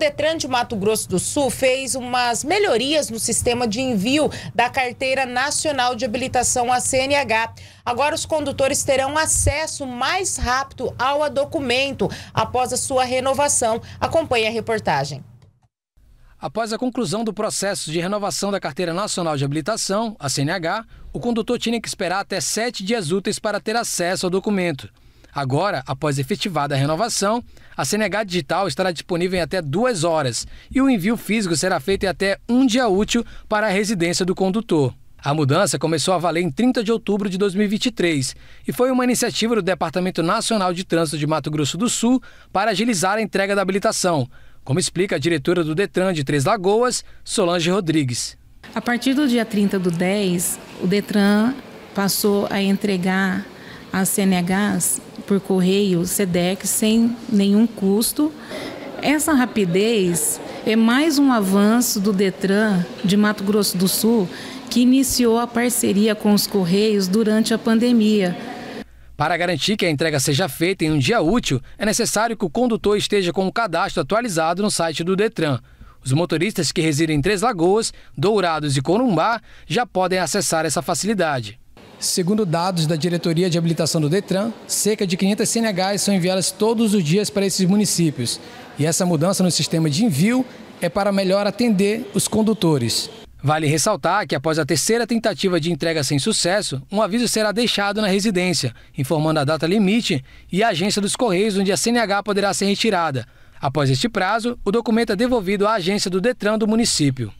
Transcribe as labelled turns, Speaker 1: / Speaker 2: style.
Speaker 1: Detran de Mato Grosso do Sul fez umas melhorias no sistema de envio da Carteira Nacional de Habilitação, a CNH. Agora os condutores terão acesso mais rápido ao documento após a sua renovação. Acompanhe a reportagem.
Speaker 2: Após a conclusão do processo de renovação da Carteira Nacional de Habilitação, a CNH, o condutor tinha que esperar até sete dias úteis para ter acesso ao documento. Agora, após efetivada a renovação, a CNH digital estará disponível em até duas horas e o envio físico será feito em até um dia útil para a residência do condutor. A mudança começou a valer em 30 de outubro de 2023 e foi uma iniciativa do Departamento Nacional de Trânsito de Mato Grosso do Sul para agilizar a entrega da habilitação, como explica a diretora do Detran de Três Lagoas, Solange Rodrigues.
Speaker 3: A partir do dia 30 do 10, o Detran passou a entregar as CNHs por correio, SEDEC, sem nenhum custo. Essa rapidez é mais um avanço do Detran de Mato Grosso do Sul, que iniciou a parceria com os Correios durante a pandemia.
Speaker 2: Para garantir que a entrega seja feita em um dia útil, é necessário que o condutor esteja com o cadastro atualizado no site do Detran. Os motoristas que residem em Três Lagoas, Dourados e Corumbá já podem acessar essa facilidade. Segundo dados da Diretoria de Habilitação do Detran, cerca de 500 CNHs são enviadas todos os dias para esses municípios. E essa mudança no sistema de envio é para melhor atender os condutores. Vale ressaltar que após a terceira tentativa de entrega sem sucesso, um aviso será deixado na residência, informando a data limite e a agência dos Correios onde a CNH poderá ser retirada. Após este prazo, o documento é devolvido à agência do Detran do município.